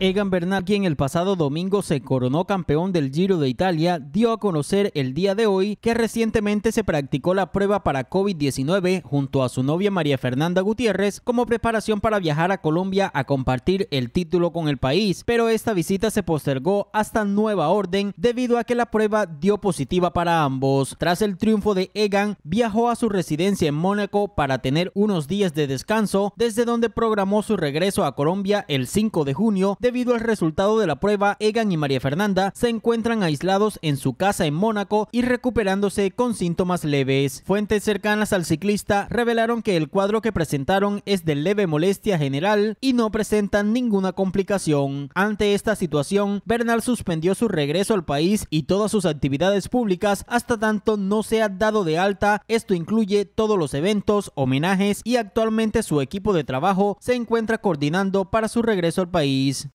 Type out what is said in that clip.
Egan Bernal, quien el pasado domingo se coronó campeón del Giro de Italia, dio a conocer el día de hoy que recientemente se practicó la prueba para COVID-19 junto a su novia María Fernanda Gutiérrez como preparación para viajar a Colombia a compartir el título con el país, pero esta visita se postergó hasta nueva orden debido a que la prueba dio positiva para ambos. Tras el triunfo de Egan, viajó a su residencia en Mónaco para tener unos días de descanso, desde donde programó su regreso a Colombia el 5 de junio Debido al resultado de la prueba, Egan y María Fernanda se encuentran aislados en su casa en Mónaco y recuperándose con síntomas leves. Fuentes cercanas al ciclista revelaron que el cuadro que presentaron es de leve molestia general y no presentan ninguna complicación. Ante esta situación, Bernal suspendió su regreso al país y todas sus actividades públicas hasta tanto no se sea dado de alta. Esto incluye todos los eventos, homenajes y actualmente su equipo de trabajo se encuentra coordinando para su regreso al país.